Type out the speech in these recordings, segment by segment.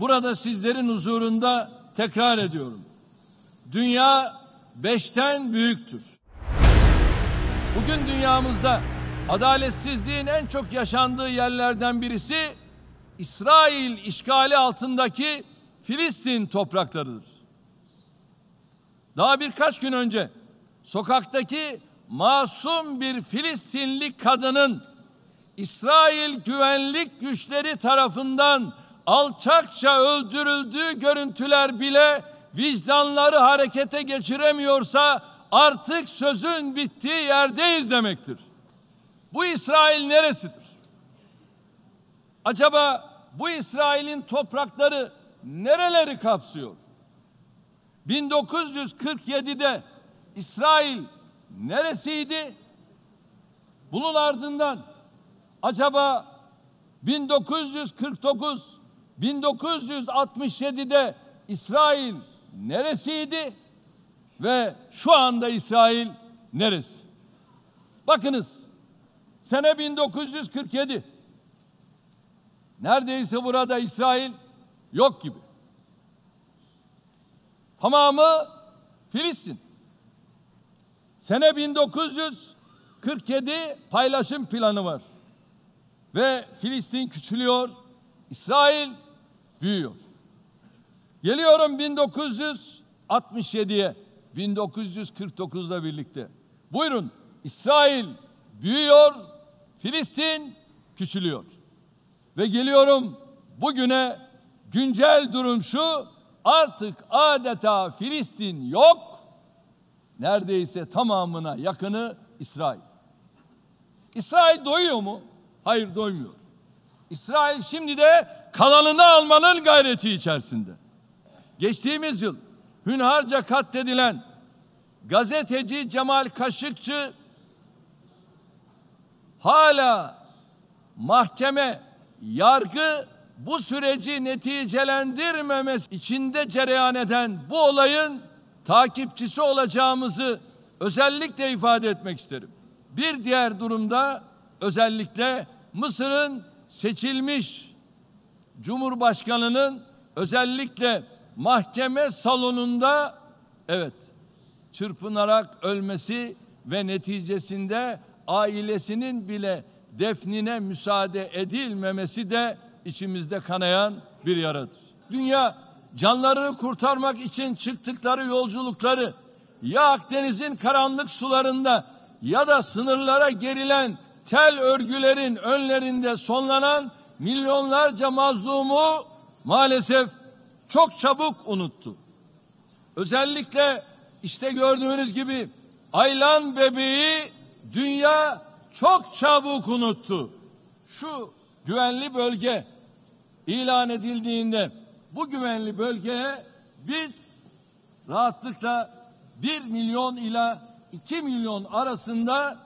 burada sizlerin huzurunda tekrar ediyorum. Dünya beşten büyüktür. Bugün dünyamızda adaletsizliğin en çok yaşandığı yerlerden birisi İsrail işgali altındaki Filistin topraklarıdır. Daha birkaç gün önce sokaktaki masum bir Filistinli kadının İsrail güvenlik güçleri tarafından alçakça öldürüldüğü görüntüler bile vicdanları harekete geçiremiyorsa artık sözün bittiği yerdeyiz demektir. Bu İsrail neresidir? Acaba bu İsrail'in toprakları nereleri kapsıyor? 1947'de İsrail neresiydi? Bunun ardından acaba 1949 1967'de İsrail neresiydi ve şu anda İsrail neresi? Bakınız sene 1947 neredeyse burada İsrail yok gibi. Tamamı Filistin. Sene 1947 paylaşım planı var. Ve Filistin küçülüyor. İsrail büyüyor. Geliyorum 1967'ye. 1949'la birlikte. Buyurun İsrail büyüyor, Filistin küçülüyor. Ve geliyorum bugüne güncel durum şu artık adeta Filistin yok neredeyse tamamına yakını İsrail. İsrail doyuyor mu? Hayır doymuyor. İsrail şimdi de kalanını almanın gayreti içerisinde. Geçtiğimiz yıl hünharca katledilen gazeteci Cemal Kaşıkçı hala mahkeme, yargı bu süreci neticelendirmemesi içinde cereyan eden bu olayın takipçisi olacağımızı özellikle ifade etmek isterim. Bir diğer durumda özellikle Mısır'ın seçilmiş Cumhurbaşkanı'nın özellikle mahkeme salonunda evet çırpınarak ölmesi ve neticesinde ailesinin bile defnine müsaade edilmemesi de içimizde kanayan bir yaradır. Dünya canlarını kurtarmak için çıktıkları yolculukları ya Akdeniz'in karanlık sularında ya da sınırlara gerilen tel örgülerin önlerinde sonlanan milyonlarca mazlumu maalesef çok çabuk unuttu. Özellikle işte gördüğünüz gibi Aylan bebeği dünya çok çabuk unuttu. Şu güvenli bölge ilan edildiğinde bu güvenli bölgeye biz rahatlıkla 1 milyon ila 2 milyon arasında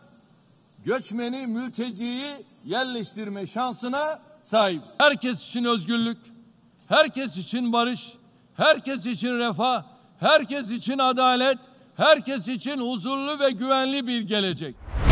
göçmeni, mülteciyi yerleştirme şansına sahibiz. Herkes için özgürlük, herkes için barış, herkes için refah, herkes için adalet, herkes için huzurlu ve güvenli bir gelecek.